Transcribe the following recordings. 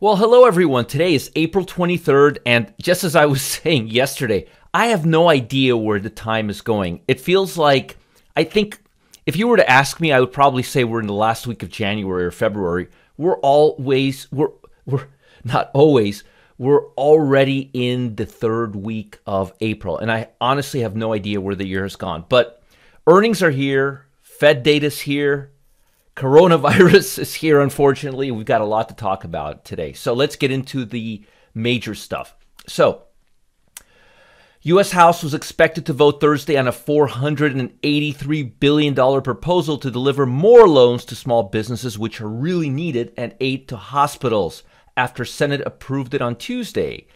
Well, hello everyone. Today is April 23rd, and just as I was saying yesterday, I have no idea where the time is going. It feels like, I think, if you were to ask me, I would probably say we're in the last week of January or February. We're always, we're, we're not always, we're already in the third week of April, and I honestly have no idea where the year has gone. But earnings are here, Fed data's here, coronavirus is here, unfortunately. We've got a lot to talk about today. So let's get into the major stuff. So, U.S. House was expected to vote Thursday on a $483 billion proposal to deliver more loans to small businesses, which are really needed, and aid to hospitals after Senate approved it on Tuesday.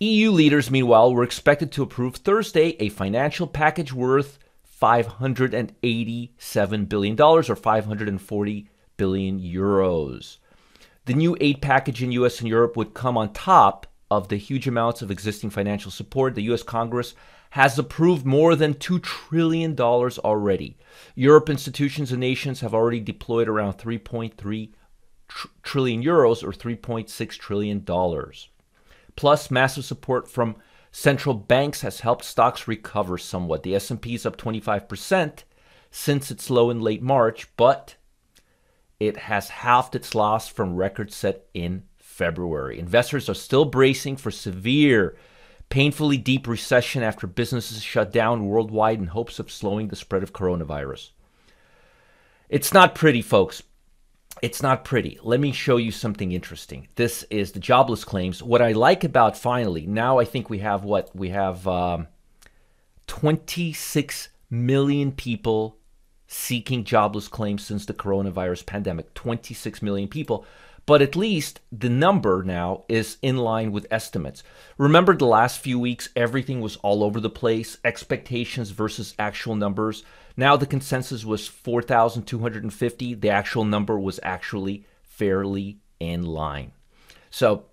EU leaders, meanwhile, were expected to approve Thursday a financial package worth $587 billion or 540 billion euros. The new aid package in US and Europe would come on top of the huge amounts of existing financial support. The US Congress has approved more than $2 trillion already. Europe institutions and nations have already deployed around 3.3 tr trillion euros or 3.6 trillion dollars. Plus massive support from Central banks has helped stocks recover somewhat. The S&P is up 25% since its low in late March, but it has halved its loss from record set in February. Investors are still bracing for severe, painfully deep recession after businesses shut down worldwide in hopes of slowing the spread of coronavirus. It's not pretty, folks, it's not pretty. Let me show you something interesting. This is the jobless claims. What I like about finally, now I think we have what? We have um, 26 million people seeking jobless claims since the coronavirus pandemic. 26 million people but at least the number now is in line with estimates. Remember the last few weeks, everything was all over the place, expectations versus actual numbers. Now the consensus was 4,250. The actual number was actually fairly in line. So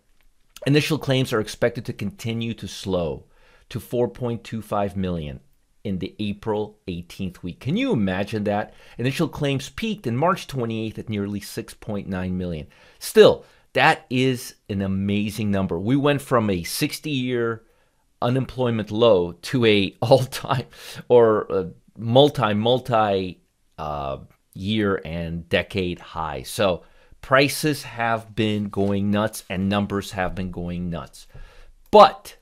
initial claims are expected to continue to slow to 4.25 million in the April 18th week. Can you imagine that? Initial claims peaked in March 28th at nearly 6.9 million. Still, that is an amazing number. We went from a 60 year unemployment low to a all time or multi, multi uh, year and decade high. So prices have been going nuts and numbers have been going nuts. But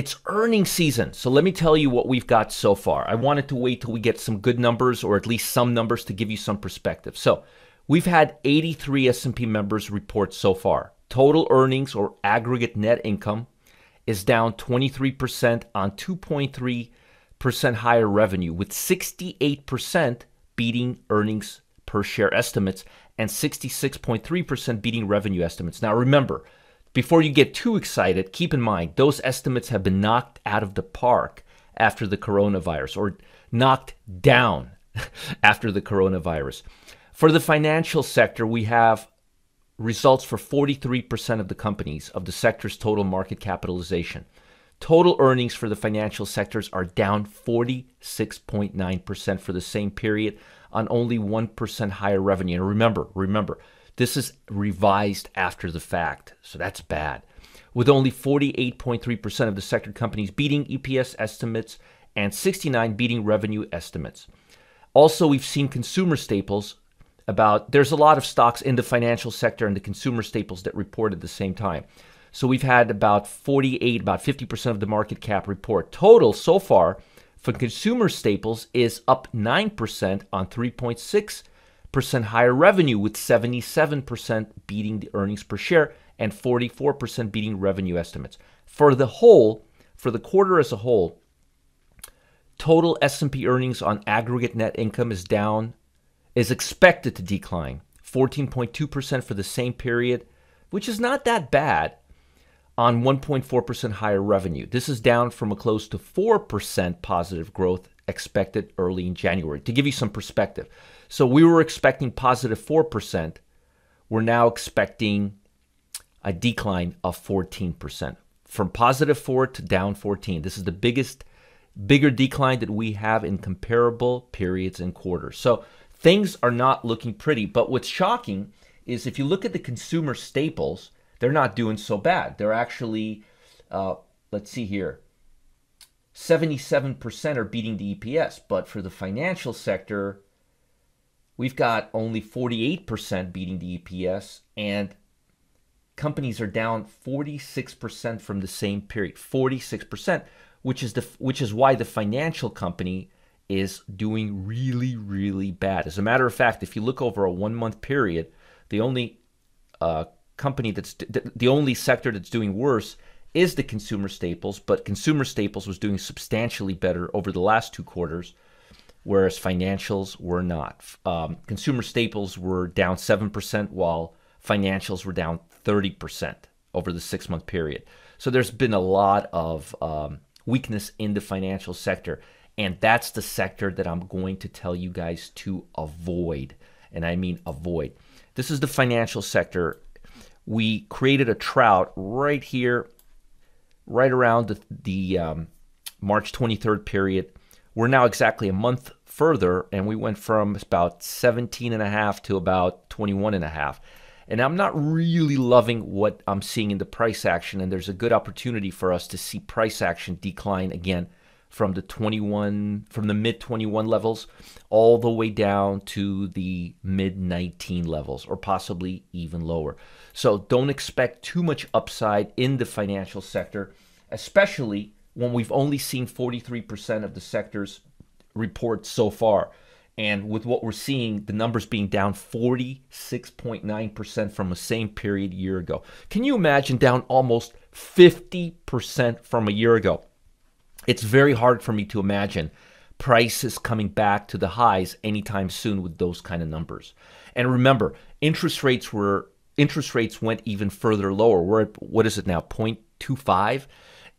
it's earning season. So let me tell you what we've got so far. I wanted to wait till we get some good numbers or at least some numbers to give you some perspective. So we've had 83 S&P members report so far. Total earnings or aggregate net income is down 23% on 2.3% higher revenue with 68% beating earnings per share estimates and 66.3% beating revenue estimates. Now remember, before you get too excited, keep in mind those estimates have been knocked out of the park after the coronavirus or knocked down after the coronavirus. For the financial sector, we have results for 43% of the companies of the sector's total market capitalization. Total earnings for the financial sectors are down 46.9% for the same period on only 1% higher revenue. And remember, remember, this is revised after the fact, so that's bad. With only 48.3% of the sector companies beating EPS estimates and 69 beating revenue estimates. Also, we've seen consumer staples about there's a lot of stocks in the financial sector and the consumer staples that report at the same time. So we've had about 48, about 50% of the market cap report. Total so far for consumer staples is up 9% on 3.6 percent higher revenue with 77% beating the earnings per share and 44% beating revenue estimates. For the whole, for the quarter as a whole, total S&P earnings on aggregate net income is down is expected to decline 14.2% for the same period, which is not that bad on 1.4% higher revenue. This is down from a close to 4% positive growth expected early in January. To give you some perspective, so we were expecting positive 4%. We're now expecting a decline of 14%. From positive 4 to down 14. This is the biggest bigger decline that we have in comparable periods and quarters. So things are not looking pretty, but what's shocking is if you look at the consumer staples, they're not doing so bad. They're actually uh, let's see here. 77% are beating the EPS, but for the financial sector, we've got only 48% beating the EPS, and companies are down 46% from the same period. 46%, which is the which is why the financial company is doing really really bad. As a matter of fact, if you look over a one month period, the only uh, company that's the, the only sector that's doing worse is the consumer staples, but consumer staples was doing substantially better over the last two quarters whereas financials were not. Um, consumer staples were down 7%, while financials were down 30% over the six month period. So there's been a lot of um, weakness in the financial sector. And that's the sector that I'm going to tell you guys to avoid. And I mean avoid. This is the financial sector. We created a trout right here, right around the, the um, March 23rd period we're now exactly a month further, and we went from about 17 and a half to about 21 and a half. And I'm not really loving what I'm seeing in the price action, and there's a good opportunity for us to see price action decline again from the 21 from the mid 21 levels all the way down to the mid 19 levels or possibly even lower. So don't expect too much upside in the financial sector, especially when we've only seen 43% of the sector's report so far. And with what we're seeing, the numbers being down 46.9% from the same period a year ago. Can you imagine down almost 50% from a year ago? It's very hard for me to imagine prices coming back to the highs anytime soon with those kind of numbers. And remember, interest rates were interest rates went even further lower. We're at what is it now? 0.25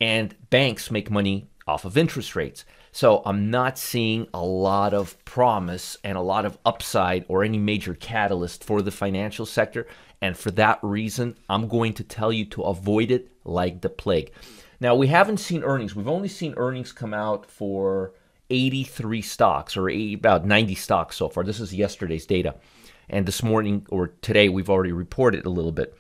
and banks make money off of interest rates. So I'm not seeing a lot of promise and a lot of upside or any major catalyst for the financial sector. And for that reason, I'm going to tell you to avoid it like the plague. Now, we haven't seen earnings. We've only seen earnings come out for 83 stocks or 80, about 90 stocks so far. This is yesterday's data. And this morning or today, we've already reported a little bit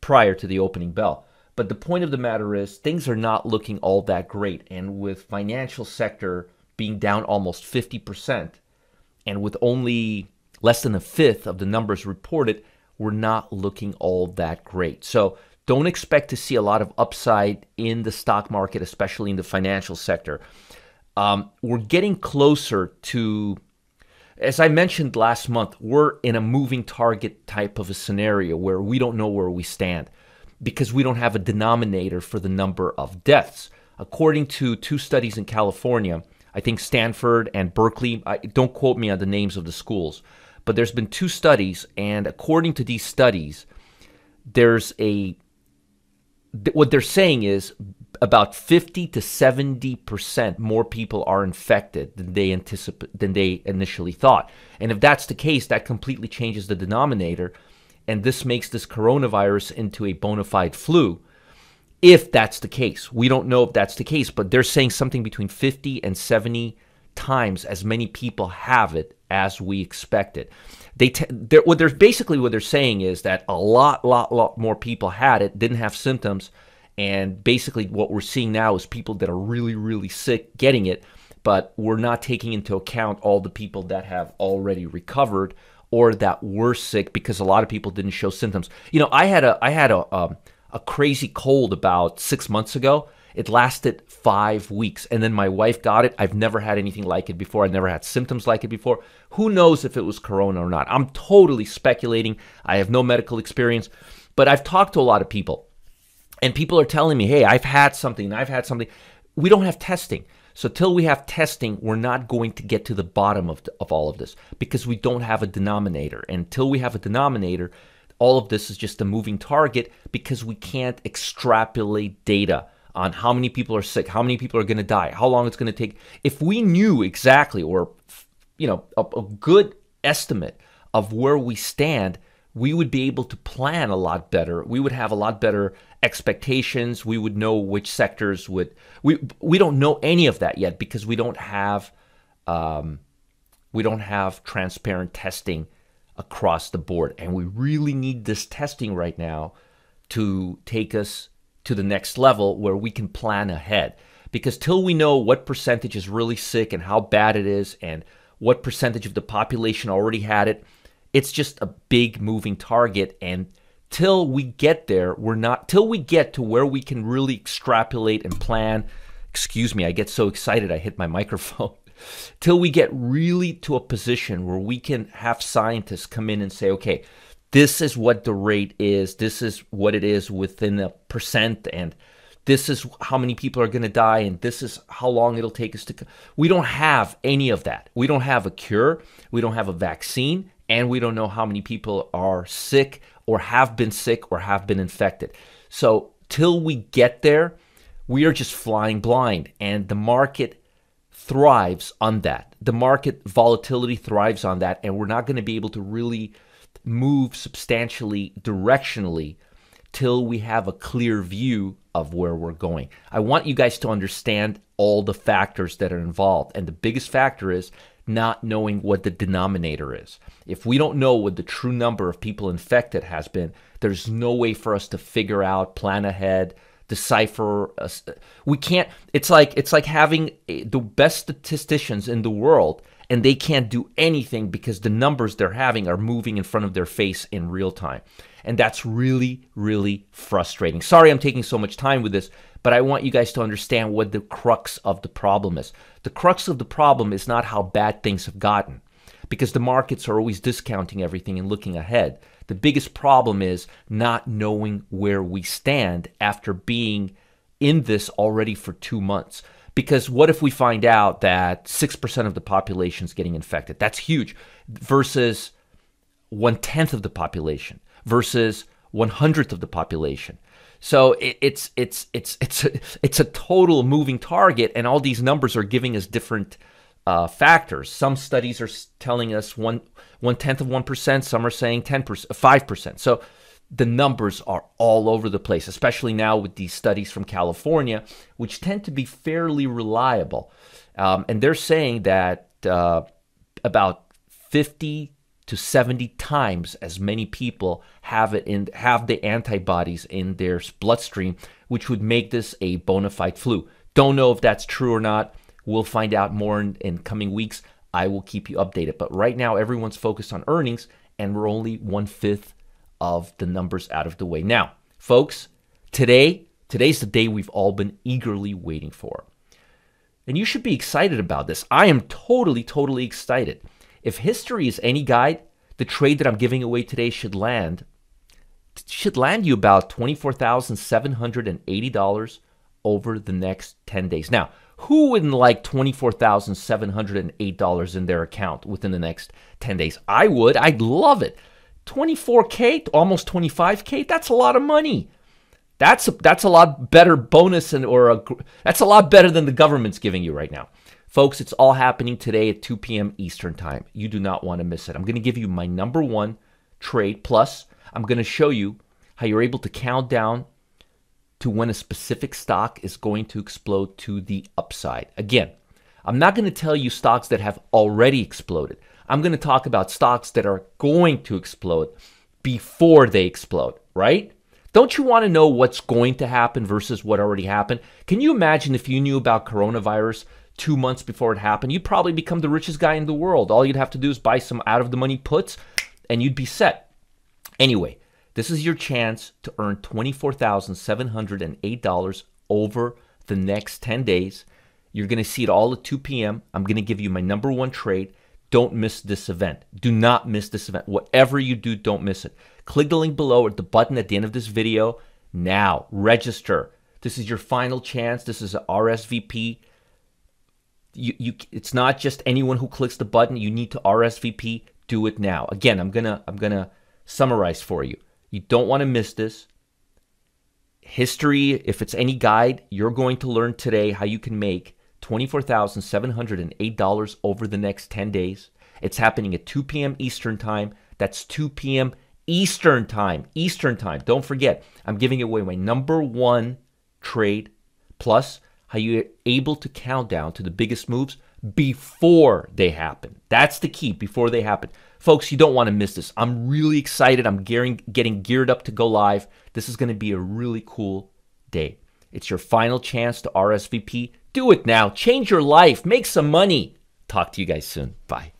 prior to the opening bell. But the point of the matter is, things are not looking all that great. And with financial sector being down almost 50%, and with only less than a fifth of the numbers reported, we're not looking all that great. So don't expect to see a lot of upside in the stock market, especially in the financial sector. Um, we're getting closer to, as I mentioned last month, we're in a moving target type of a scenario where we don't know where we stand because we don't have a denominator for the number of deaths. According to two studies in California, I think Stanford and Berkeley, I, don't quote me on the names of the schools, but there's been two studies, and according to these studies, there's a what they're saying is about 50 to 70 percent more people are infected than they anticipate than they initially thought and if that's the case that completely changes the denominator and this makes this coronavirus into a bona fide flu if that's the case. We don't know if that's the case, but they're saying something between 50 and 70 times as many people have it as we expected. They they're, what they're basically what they're saying is that a lot, lot, lot more people had it, didn't have symptoms, and basically what we're seeing now is people that are really, really sick getting it, but we're not taking into account all the people that have already recovered or that were sick because a lot of people didn't show symptoms. You know, I had a I had a um, a crazy cold about six months ago. It lasted five weeks, and then my wife got it. I've never had anything like it before. I never had symptoms like it before. Who knows if it was corona or not? I'm totally speculating. I have no medical experience, but I've talked to a lot of people, and people are telling me, "Hey, I've had something. I've had something." We don't have testing. So till we have testing, we're not going to get to the bottom of, the, of all of this because we don't have a denominator. And till we have a denominator, all of this is just a moving target because we can't extrapolate data on how many people are sick, how many people are going to die, how long it's going to take. If we knew exactly or you know a, a, good estimate of where we stand, we would be able to plan a lot better. We would have a lot better expectations. We would know which sectors would. We we don't know any of that yet because we don't have um, we don't have transparent testing across the board, and we really need this testing right now to take us to the next level where we can plan ahead. Because till we know what percentage is really sick and how bad it is, and what percentage of the population already had it, it's just a big moving target and till we get there, we're not, till we get to where we can really extrapolate and plan. Excuse me, I get so excited I hit my microphone. till we get really to a position where we can have scientists come in and say, okay, this is what the rate is, this is what it is within a percent, and this is how many people are going to die and this is how long it'll take us to we don't have any of that we don't have a cure we don't have a vaccine and we don't know how many people are sick or have been sick or have been infected. So, till we get there, we are just flying blind, and the market thrives on that. The market volatility thrives on that, and we're not going to be able to really move substantially directionally till we have a clear view of where we're going. I want you guys to understand all the factors that are involved. And the biggest factor is not knowing what the denominator is. If we don't know what the true number of people infected has been, there's no way for us to figure out, plan ahead, decipher. A, uh, we can't. It's like it's like having a, eh, the best statisticians in the world, and they can't do anything because the numbers they're having are moving in front of their face in real time, and that's really really frustrating. Sorry, I'm taking so much time with this, but I want you guys to understand what the crux of the problem is. The crux of the problem is not how bad things have gotten, because the markets are always discounting everything and looking ahead the biggest problem is not knowing where we stand after being in this already for two months. Because what if we find out that 6% of the population is getting infected? That's huge versus one tenth of the population versus one hundredth of the population. So it's it's it's it's a, it's a total moving target, and all these numbers are giving us different uh, factors. Some studies are telling us one one tenth of one percent. Some are saying ten percent, uh, five percent. So the numbers are all over the place, especially now with these studies from California, which tend to be fairly reliable, um, and they're saying that uh, about fifty to seventy times as many people have it in have the antibodies in their bloodstream, which would make this a bona fide flu. Don't know if that's true or not We'll find out more in, in coming weeks. I will keep you updated. But right now, everyone's focused on earnings, and we're only one fifth of the numbers out of the way. Now, folks, today, today's the day we've all been eagerly waiting for. And you should be excited about this. I am totally, totally excited. If history is any guide, the trade that I'm giving away today should land should land you about $24,780 over the next 10 days. Now, who wouldn't like $24,708 in their account within the next 10 days? I would. I'd love it. 24K, almost 25K, that's a lot of money. That's a, that's a lot better bonus and or a, that's a lot better than the government's giving you right now. Folks, it's all happening today at 2 p.m. Eastern Time. You do not want to miss it. I'm going to give you my number one trade plus I'm going to show you how you're able to count down to when a specific stock is going to explode to the upside. Again, I'm not going to tell you stocks that have already exploded. I'm going to talk about stocks that are going to explode before they explode, right? Don't you want to know what's going to happen versus what already happened? Can you imagine if you knew about coronavirus two months before it happened? You'd probably become the richest guy in the world. All you'd have to do is buy some out of the money puts and you'd be set. Anyway, this is your chance to earn $24,708 over the next 10 days. You're going to see it all at 2 p.m. I'm going to give you my number one trade. Don't miss this event. Do not miss this event. Whatever you do, don't miss it. Click the link below or the button at the end of this video now. Register. This is your final chance. This is a RSVP. You, you, it's not just anyone who clicks the button. You need to RSVP. Do it now. Again, I'm gonna I'm gonna summarize for you. You don't want to miss this. History, if it's any guide, you're going to learn today how you can make $24,708 over the next 10 days. It's happening at 2 p.m. Eastern Time. That's 2 p.m. Eastern Time. Eastern Time. Don't forget, I'm giving away my number one trade plus how you're able to count down to the biggest moves before they happen. That's the key, before they happen. Folks, you don't want to miss this. I'm really excited. I'm gearing, getting geared up to go live. This is going to be a really cool day. It's your final chance to RSVP. Do it now. Change your life. Make some money. Talk to you guys soon. Bye.